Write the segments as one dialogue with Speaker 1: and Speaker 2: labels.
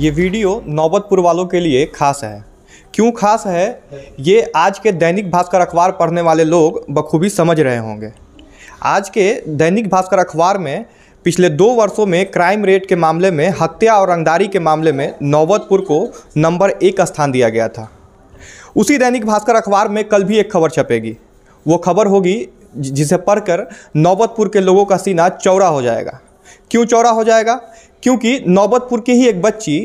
Speaker 1: ये वीडियो नौबतपुर वालों के लिए खास है क्यों खास है ये आज के दैनिक भास्कर अखबार पढ़ने वाले लोग बखूबी समझ रहे होंगे आज के दैनिक भास्कर अखबार में पिछले दो वर्षों में क्राइम रेट के मामले में हत्या और रंगदारी के मामले में नौबतपुर को नंबर एक स्थान दिया गया था उसी दैनिक भास्कर अखबार में कल भी एक खबर छपेगी वो खबर होगी जिसे पढ़कर नौबतपुर के लोगों का सीना चौड़ा हो जाएगा क्यों चौड़ा हो जाएगा क्योंकि नौबतपुर की ही एक बच्ची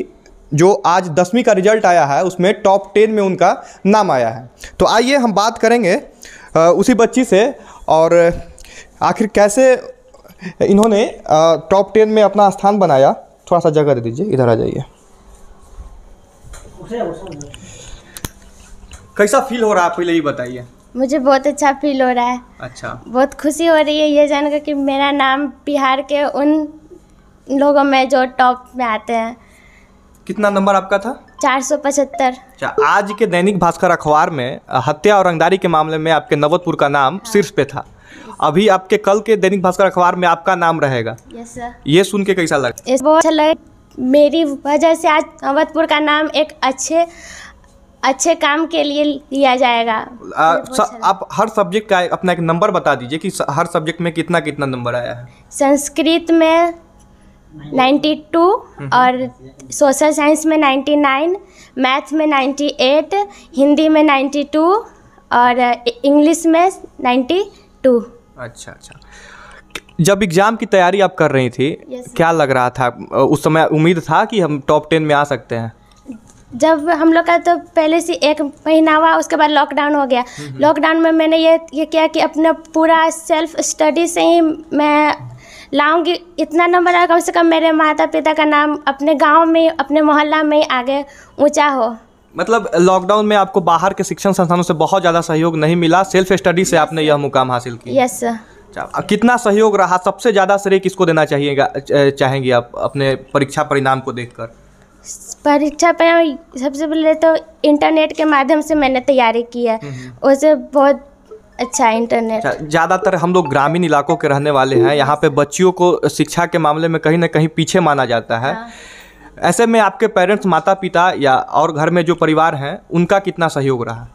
Speaker 1: जो आज दसवीं का रिजल्ट आया है उसमें टॉप टेन में उनका नाम आया है तो आइए हम बात करेंगे उसी बच्ची से और आखिर कैसे इन्होंने टॉप टेन में अपना स्थान बनाया थोड़ा सा जगह दे दीजिए इधर आ जाइए कैसा फील हो रहा है पहले ये बताइए
Speaker 2: मुझे बहुत अच्छा फील हो रहा है अच्छा बहुत खुशी हो रही है ये जानकर कि मेरा नाम बिहार के उन लोगों में जो टॉप में आते हैं कितना नंबर आपका था चार सौ पचहत्तर
Speaker 1: अच्छा, आज के दैनिक भास्कर अखबार में हत्या और रंगदारी के मामले में आपके नवतपुर का नाम हाँ। शीर्ष पे था अभी आपके कल के दैनिक भास्कर अखबार में आपका नाम रहेगा यस सर ये सुन के कैसा लगा
Speaker 2: बहुत अच्छा लगे मेरी वजह से आज नवतपुर का नाम एक अच्छे अच्छे काम के लिए लिया जाएगा आ, अच्छा
Speaker 1: आप हर सब्जेक्ट का अपना एक नंबर बता दीजिए कि हर सब्जेक्ट में कितना कितना नंबर आया है
Speaker 2: संस्कृत में 92 और सोशल साइंस में 99 मैथ में 98 हिंदी में 92 और इंग्लिश में 92
Speaker 1: अच्छा अच्छा जब एग्ज़ाम की तैयारी आप कर रही थी yes, क्या लग रहा था उस समय उम्मीद था कि हम टॉप टेन में आ सकते हैं
Speaker 2: जब हम लोग का तो पहले से एक महीना हुआ उसके बाद लॉकडाउन हो गया लॉकडाउन में मैंने ये ये किया कि अपना पूरा सेल्फ स्टडी से ही मैं लाऊंगी इतना नंबर कम से कम मेरे माता पिता का नाम अपने गांव में अपने मोहल्ला में आगे ऊंचा हो
Speaker 1: मतलब लॉकडाउन में आपको बाहर के शिक्षण संस्थानों से बहुत ज़्यादा सहयोग नहीं मिला सेल्फ स्टडी से आपने यह मुकाम हासिल किया यस सर कितना सहयोग रहा सबसे ज़्यादा श्रेय किसको देना चाहिएगा चाहेंगी आप अपने परीक्षा परिणाम को कर
Speaker 2: परीक्षा परिणाम सबसे पहले तो इंटरनेट के माध्यम से मैंने तैयारी की है हम्म, हम्म। उसे बहुत अच्छा इंटरनेट
Speaker 1: अच्छा, ज़्यादातर हम लोग ग्रामीण इलाकों के रहने वाले हैं यहाँ पे बच्चियों को शिक्षा के मामले में कहीं ना कहीं पीछे माना जाता है हाँ। ऐसे में आपके पेरेंट्स माता पिता या और घर में जो परिवार हैं उनका कितना सहयोग रहा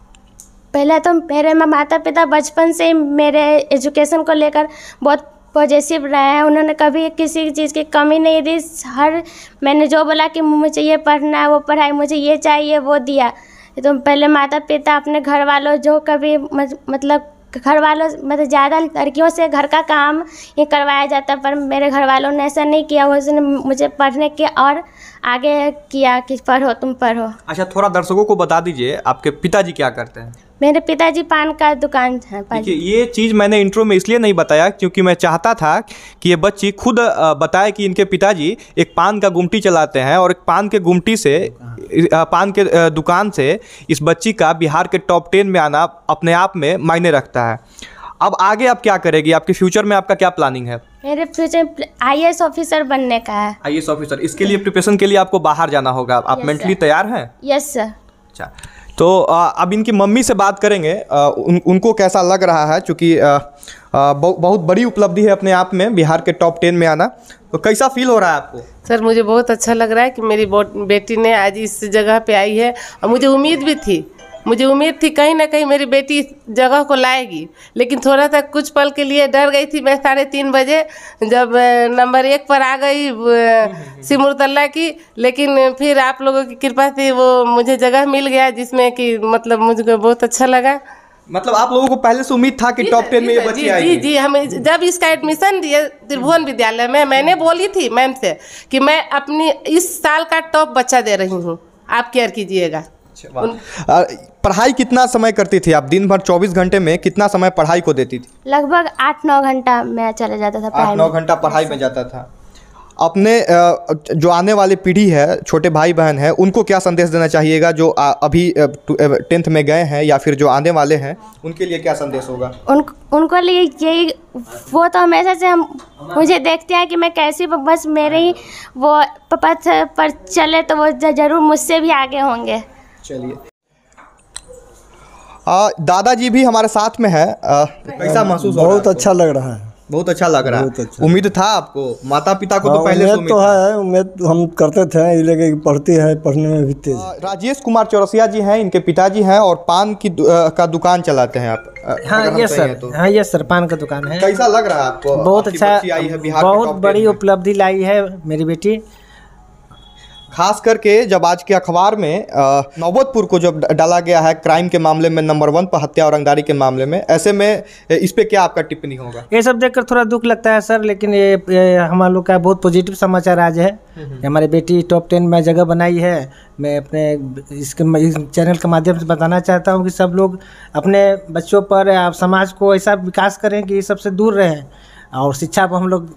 Speaker 2: पहले तो मेरे माता पिता बचपन से मेरे एजुकेशन को लेकर बहुत पॉजिटिव रहे हैं उन्होंने कभी किसी चीज़ की कमी नहीं दी हर मैंने जो बोला कि मुझे ये पढ़ना है वो पढ़ाई मुझे ये चाहिए वो दिया तो पहले माता पिता अपने घर वालों जो कभी मतलब घर वालों मतलब ज़्यादा लड़कियों से घर का काम ये करवाया जाता पर मेरे घर वालों ने ऐसा नहीं किया उसने मुझे पढ़ने के और आगे किया कि पढ़ो तुम पढ़ो
Speaker 1: अच्छा थोड़ा दर्शकों को बता दीजिए आपके पिताजी क्या करते हैं
Speaker 2: मेरे पिताजी पान का दुकान है
Speaker 1: ये चीज़ मैंने इंट्रो में इसलिए नहीं बताया क्योंकि मैं चाहता था कि ये बच्ची खुद बताए कि इनके पिताजी एक पान का गुमटी चलाते हैं और एक पान के गुमटी से पान के दुकान से इस बच्ची का बिहार के टॉप टेन में आना अपने आप में मायने रखता है अब आगे आप क्या करेगी आपके फ्यूचर में आपका क्या प्लानिंग है
Speaker 2: मेरे फ्यूचर आई ऑफिसर बनने का है
Speaker 1: आई ऑफिसर इसके लिए प्रिपरेशन के लिए आपको बाहर जाना होगा आप मेंटली तैयार हैं यस सर अच्छा तो अब इनकी मम्मी से बात करेंगे उन, उनको कैसा लग रहा है चूँकि बहुत बड़ी उपलब्धि है अपने आप में बिहार के टॉप टेन में आना तो कैसा फील हो रहा
Speaker 2: है आपको सर मुझे बहुत अच्छा लग रहा है कि मेरी बेटी ने आज इस जगह पे आई है और मुझे उम्मीद भी थी मुझे उम्मीद थी कहीं ना कहीं मेरी बेटी इस जगह को लाएगी लेकिन थोड़ा सा कुछ पल के लिए डर गई थी मैं साढ़े तीन बजे जब नंबर एक पर आ गई सिमरतल्ला की लेकिन फिर आप लोगों की कृपा से वो मुझे जगह मिल गया जिसमें कि मतलब मुझको बहुत अच्छा लगा
Speaker 1: मतलब आप लोगों को पहले से उम्मीद था कि टॉप टेन में ये बच्ची आएगी जी जी
Speaker 2: हमें जब इसका एडमिशन दिया त्रिभुवन विद्यालय में मैंने बोली थी मैम से कि मैं अपनी इस साल का टॉप बच्चा दे रही हूँ आप केयर कीजिएगा
Speaker 1: अच्छा, पढ़ाई कितना समय करती थी आप दिन भर चौबीस घंटे में कितना समय पढ़ाई को देती
Speaker 2: थी लगभग आठ नौ घंटा में चला जाता था आठ नौ
Speaker 1: घंटा पढ़ाई में जाता था अपने जो आने वाली पीढ़ी है छोटे भाई बहन है उनको क्या संदेश देना चाहिएगा जो अभी टेंथ में गए हैं या फिर जो आने वाले हैं उनके लिए क्या संदेश होगा
Speaker 2: उन उनको लिए यही वो तो हमेशा से हम मुझे देखते हैं कि मैं कैसी बस मेरे ही वो पथ पर चले तो वो ज़रूर मुझसे भी आगे होंगे
Speaker 1: चलिए दादाजी भी हमारे साथ में है कैसा महसूस हो बहुत अच्छा लग रहा है बहुत अच्छा लग रहा है अच्छा। उम्मीद था आपको माता पिता को तो हाँ, पहले उम्मीद तो है उम्मीद हम करते थे लेके पढ़ते है पढ़ने में भी तेज राजेश कुमार चौरसिया जी हैं इनके पिताजी हैं और पान की दु, आ, का दुकान चलाते हैं आप हाँ यस सर तो। हाँ यस सर पान का दुकान है कैसा लग रहा है आपको बहुत अच्छा बहुत बड़ी उपलब्धि लाई है मेरी बेटी खास करके जब आज के अखबार में नौबतपुर को जब डाला गया है क्राइम के मामले में नंबर वन पर हत्या और रंगदारी के मामले में ऐसे में इस पर क्या आपका टिप्पणी होगा ये सब देखकर थोड़ा दुख लगता है सर लेकिन ये, ये लोग का बहुत पॉजिटिव समाचार आज है हमारी बेटी टॉप टेन में जगह बनाई है मैं अपने इसके इस चैनल के माध्यम से बताना चाहता हूँ कि सब लोग अपने बच्चों पर समाज को ऐसा विकास करें कि ये सबसे दूर रहें और शिक्षा पर हम लोग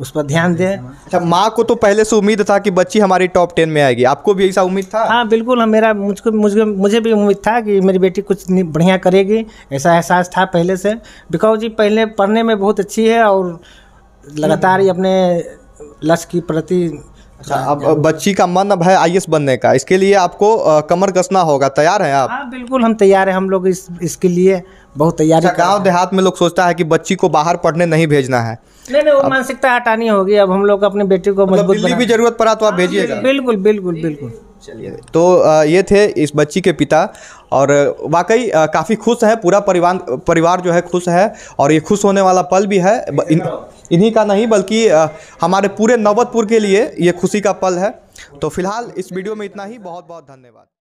Speaker 1: उस पर ध्यान दें अच्छा माँ को तो पहले से उम्मीद था कि बच्ची हमारी टॉप टेन में आएगी आपको भी ऐसा उम्मीद था हाँ बिल्कुल हम मेरा मुझको मुझे मुझे भी उम्मीद था कि मेरी बेटी कुछ बढ़िया करेगी ऐसा एहसास था पहले से बिकॉज जी पहले पढ़ने में बहुत अच्छी है और लगातार ही अपने लक्ष्य की प्रति अच्छा हाँ, अब बच्ची का मन अब है आई बनने का इसके लिए आपको आ, कमर कसना होगा तैयार हैं आप हाँ बिल्कुल हम तैयार हैं हम लोग इस इसके लिए बहुत तैयारी अच्छा, है गाँव देहात में लोग सोचता है कि बच्ची को बाहर पढ़ने नहीं भेजना है नहीं नहीं वो मानसिकता हटानी होगी अब हम लोग अपने बेटे को मतलब मजबूत भी जरूरत पड़ा तो आप हाँ, भेजिएगा बिल्कुल बिल्कुल बिल्कुल चलिए तो ये थे इस बच्ची के पिता और वाकई काफ़ी खुश है पूरा परिवार परिवार जो है खुश है और ये खुश होने वाला पल भी है इन, इन्हीं का नहीं बल्कि हमारे पूरे नौबतपुर के लिए ये खुशी का पल है तो फिलहाल इस वीडियो में इतना ही बहुत बहुत धन्यवाद